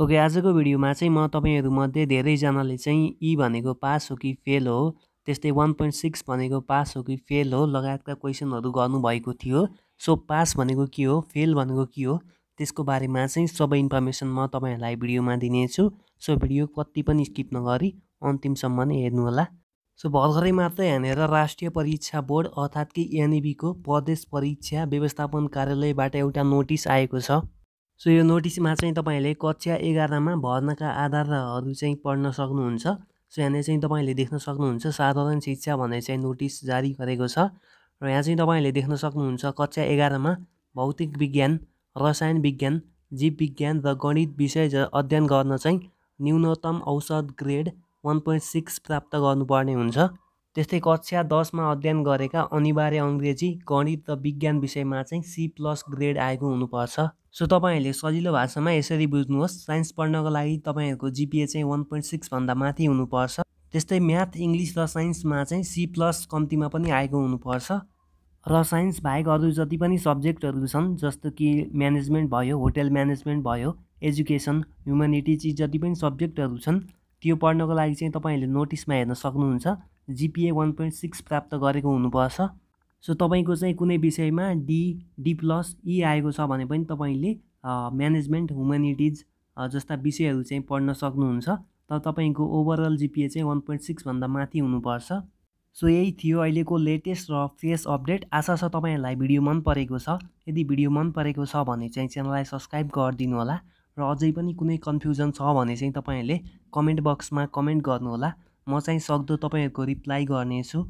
okay आजको भिडियोमा चाहिँ म तपाईँहरूमध्ये धेरैजनाले चाहिँ ई भनेको पास हो कि फेल हो त्यस्तै वान पोइन्ट सिक्स भनेको पास हो कि फेल हो लगायतका क्वेसनहरू गर्नुभएको थियो सो पास भनेको के हो फेल भनेको के हो त्यसको बारेमा चाहिँ सबै इन्फर्मेसन म तपाईँहरूलाई भिडियोमा दिनेछु सो भिडियो कति पनि स्किप नगरी अन्तिमसम्म नै होला सो भर्खरै मात्रै हानेर राष्ट्रिय परीक्षा बोर्ड अर्थात् कि एनइबीको प्रदेश परीक्षा व्यवस्थापन कार्यालयबाट एउटा नोटिस आएको छ सो यो नोटिसमा चाहिँ तपाईँहरूले कक्षा एघारमा भर्नाका आधारहरू चाहिँ पढ्न सक्नुहुन्छ सो यहाँनिर चाहिँ तपाईँहरूले देख्न सक्नुहुन्छ साधारण शिक्षा भन्ने चाहिँ नोटिस जारी गरेको छ र यहाँ चाहिँ तपाईँहरूले देख्न सक्नुहुन्छ कक्षा एघारमा भौतिक विज्ञान रसायन विज्ञान जीव विज्ञान र गणित विषय अध्ययन गर्न चाहिँ न्यूनतम औसत ग्रेड वान पोइन्ट सिक्स प्राप्त गर्नुपर्ने हुन्छ त्यस्तै कक्षा दसमा अध्ययन गरेका अनिवार्य अङ्ग्रेजी गणित र विज्ञान विषयमा चाहिँ सी प्लस ग्रेड आएको हुनुपर्छ सो तपाईँहरूले सजिलो भाषामा यसरी बुझ्नुहोस् साइन्स पढ्नको लागि तपाईँहरूको जिपिए चाहिँ वान पोइन्ट सिक्सभन्दा माथि हुनुपर्छ त्यस्तै म्याथ इङ्ग्लिस र साइन्समा चाहिँ सी प्लस कम्तीमा पनि आएको हुनुपर्छ र साइन्स बाहेक अरू जति पनि सब्जेक्टहरू छन् जस्तो कि म्यानेजमेन्ट भयो होटेल म्यानेजमेन्ट भयो एजुकेसन ह्युमेनिटिज जति पनि सब्जेक्टहरू छन् त्यो पढ्नको लागि चाहिँ तपाईँहरूले नोटिसमा हेर्न सक्नुहुन्छ जिपिए वान पोइन्ट सिक्स प्राप्त गरेको हुनुपर्छ सो तपाईँको चाहिँ कुनै विषयमा डी डी प्लस ई आएको छ भने पनि तपाईँले म्यानेजमेन्ट ह्युमेनिटिज जस्ता विषयहरू चाहिँ पढ्न सक्नुहुन्छ तर तपाईँको ओभरअल जिपिए चाहिँ वान पोइन्ट सिक्सभन्दा माथि हुनुपर्छ सो यही थियो अहिलेको लेटेस्ट र फेस अपडेट आशा छ तपाईँहरूलाई भिडियो मन परेको छ यदि भिडियो मन परेको छ भने चाहिँ च्यानललाई सब्सक्राइब गरिदिनु होला र अझै पनि कुनै कन्फ्युजन छ भने चाहिँ तपाईँहरूले कमेन्ट बक्समा कमेन्ट गर्नुहोला म चाहिँ सक्दो तपाईँहरूको रिप्लाई गर्नेछु